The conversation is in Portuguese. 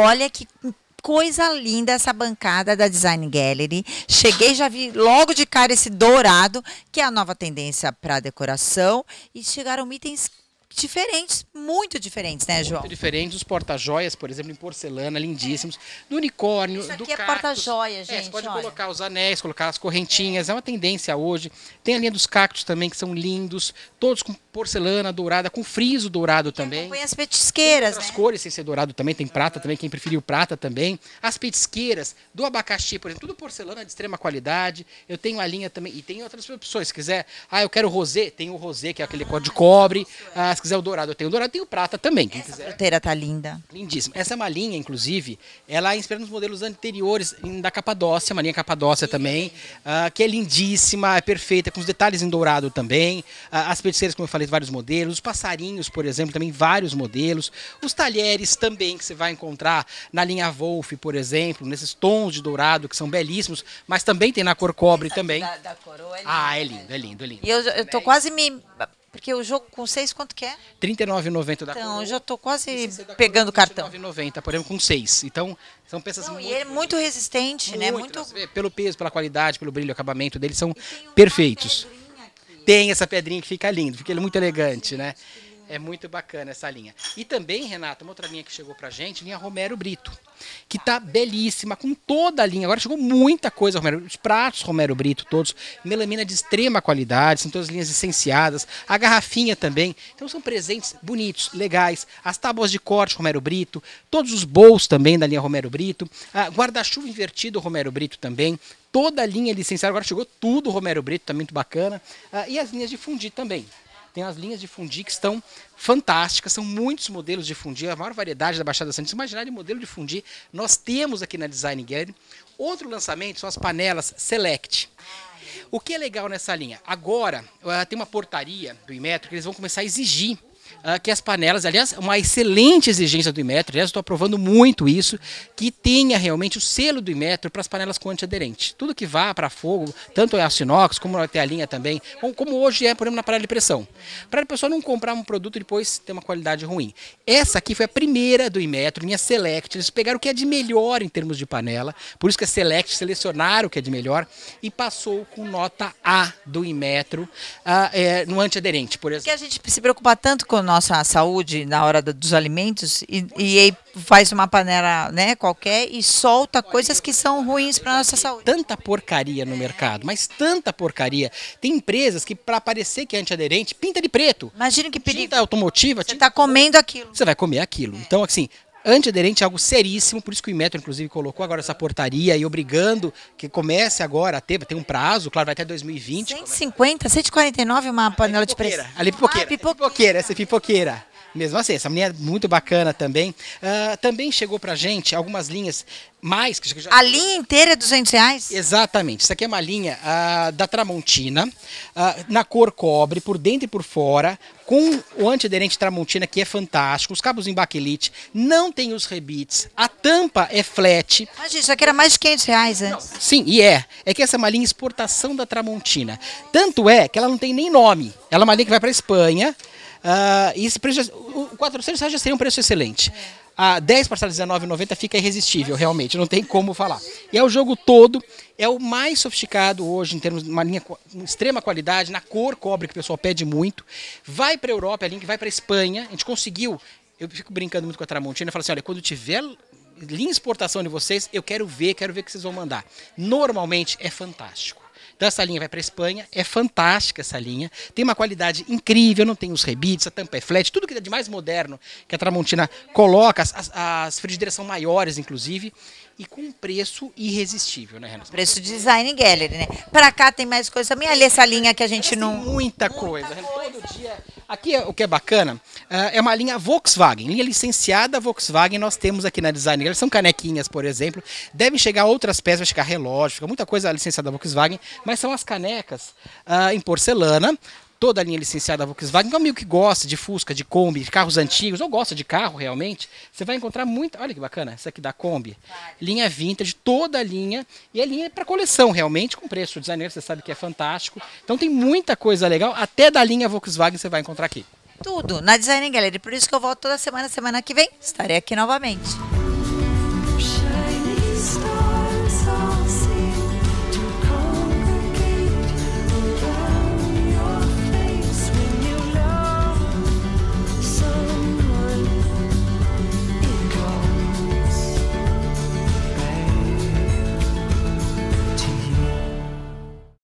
Olha que coisa linda essa bancada da Design Gallery. Cheguei, já vi logo de cara esse dourado, que é a nova tendência para decoração. E chegaram itens diferentes, muito diferentes, né, João? Muito diferentes. Os porta-joias, por exemplo, em porcelana, lindíssimos. É. Do unicórnio, Isso aqui do é porta-joia, gente. É, você pode olha. colocar os anéis, colocar as correntinhas. É. é. uma tendência hoje. Tem a linha dos cactos também, que são lindos. Todos com porcelana dourada, com friso dourado que também. Acompanha as petisqueiras, tem né? cores sem ser dourado também. Tem prata também, quem preferiu prata também. As petisqueiras do abacaxi, por exemplo. Tudo porcelana de extrema qualidade. Eu tenho a linha também. E tem outras opções. Se quiser, ah, eu quero rosé. Tem o rosé, que é aquele ah, de cobre. É. Ah, quiser o dourado, eu tenho o dourado, tenho o prata também. Quem Essa fruteira tá linda. Lindíssima. Essa é uma linha, inclusive, ela é inspirada nos modelos anteriores da Capadócia, uma linha Capadócia Sim. também, uh, que é lindíssima, é perfeita, com os detalhes em dourado também. Uh, as peticeiras, como eu falei, vários modelos. Os passarinhos, por exemplo, também vários modelos. Os talheres também, que você vai encontrar na linha Wolf, por exemplo, nesses tons de dourado que são belíssimos, mas também tem na cor cobre Essa também. Da, da coroa é ah, linda. Ah, é né? lindo, é lindo, é lindo. E eu, eu tô quase me porque o jogo com seis quanto que é? R$39,90 da Então, eu já estou quase pegando é o cartão. R$39,90, por exemplo, com seis Então, são peças Não, muito... E ele é muito resistente, né? muito, né? Muito... Vê, pelo peso, pela qualidade, pelo brilho, acabamento dele, são perfeitos. Tem essa pedrinha que fica lindo, fica ele é muito elegante, né? É muito bacana essa linha. E também, Renata, uma outra linha que chegou pra gente, linha Romero Brito, que tá belíssima, com toda a linha. Agora chegou muita coisa, Romero. Os pratos Romero Brito, todos. Melamina de extrema qualidade, são todas linhas licenciadas. A garrafinha também. Então são presentes bonitos, legais. As tábuas de corte Romero Brito, todos os bowls também da linha Romero Brito. Guarda-chuva invertido Romero Brito também toda a linha licenciada. Agora chegou tudo Romero Brito, tá muito bacana. Ah, e as linhas de fundir também. Tem as linhas de fundi que estão fantásticas, são muitos modelos de fundi, a maior variedade da Baixada Santista. Imaginar de modelo de fundi, nós temos aqui na Design Gallery. Outro lançamento são as panelas Select. O que é legal nessa linha? Agora, eh, tem uma portaria do Imetro que eles vão começar a exigir uh, que as panelas, aliás, uma excelente exigência do Imetro, aliás, estou aprovando muito isso, que tenha realmente o selo do Imetro para as panelas com antiaderente. Tudo que vá para fogo, tanto é aço inox, como até a linha também, como hoje é, por exemplo, na panela de pressão. Para a pessoa não comprar um produto e depois ter uma qualidade ruim. Essa aqui foi a primeira do Imetro, minha Select, eles pegaram o que é de melhor em termos de panela, por isso que a Select selecionaram o que é de melhor e passou com nota A do Imetro uh, é, no antiaderente, por exemplo. Que a gente se preocupar tanto com com a nossa saúde na hora dos alimentos e, e faz uma panela né, qualquer e solta coisas que são ruins para nossa saúde. Tanta porcaria no mercado, mas tanta porcaria. Tem empresas que, para parecer que é antiaderente, pinta de preto. Imagina que perigo. Tinta automotiva. Você está comendo aquilo. Você vai comer aquilo. É. Então, assim, antiaderente é algo seríssimo, por isso que o Inmetro, inclusive, colocou agora essa portaria e obrigando que comece agora a ter, tem um prazo, claro, vai até 2020. 150, 149 uma ah, é panela de preço. Ali é pipoqueira. Ah, é pipoqueira. Essa é pipoqueira mesmo assim. Essa menina é muito bacana também. Uh, também chegou pra gente algumas linhas mais. Que já... A linha inteira é 200 reais? Exatamente. Isso aqui é uma linha uh, da Tramontina, uh, na cor cobre, por dentro e por fora, com o antiaderente Tramontina, que é fantástico. Os cabos em baquelite, não tem os rebites, a tampa é flat. Mas isso aqui era mais de 500 reais antes. Não. Sim, e é. É que essa é uma linha exportação da Tramontina. Tanto é que ela não tem nem nome. Ela é uma linha que vai pra Espanha Uh, esse preço, o 400 reais já seria um preço excelente. É. A ah, 10 parcelas de R$19,90 fica irresistível, realmente, não tem como falar. E é o jogo todo, é o mais sofisticado hoje, em termos de uma linha com extrema qualidade, na cor cobre, que o pessoal pede muito. Vai para a Europa, a Link vai para a Espanha, a gente conseguiu. Eu fico brincando muito com a Tramontina, eu falo assim, olha, quando tiver linha exportação de vocês, eu quero ver, quero ver o que vocês vão mandar. Normalmente é fantástico. Então essa linha vai para a Espanha, é fantástica essa linha, tem uma qualidade incrível, não tem os rebites, a tampa é flat, tudo que é de mais moderno que a Tramontina coloca, as, as frigideiras são maiores, inclusive, e com um preço irresistível, né, Renata? Preço design gallery, né? Para cá tem mais coisa também, ali essa linha que a gente não. Muita, muita coisa. coisa. Todo dia Aqui o que é bacana eh, é uma linha Volkswagen, linha licenciada Volkswagen. Nós temos aqui na Design Gallery, são canequinhas, por exemplo. Devem chegar outras peças, vai chegar relógio, fica muita coisa licenciada Volkswagen, mas são as canecas uh, em porcelana, toda a linha licenciada da Volkswagen, é um amigo que gosta de Fusca, de Kombi, de carros antigos, ou gosta de carro realmente, você vai encontrar muita. Olha que bacana, essa aqui da Kombi. Linha vintage, toda a linha. E a é linha é para coleção, realmente, com preço. O designer, você sabe que é fantástico. Então tem muita coisa legal, até da linha Volkswagen você vai encontrar aqui. Tudo na Design Gallery. Por isso que eu volto toda semana, semana que vem. Estarei aqui novamente.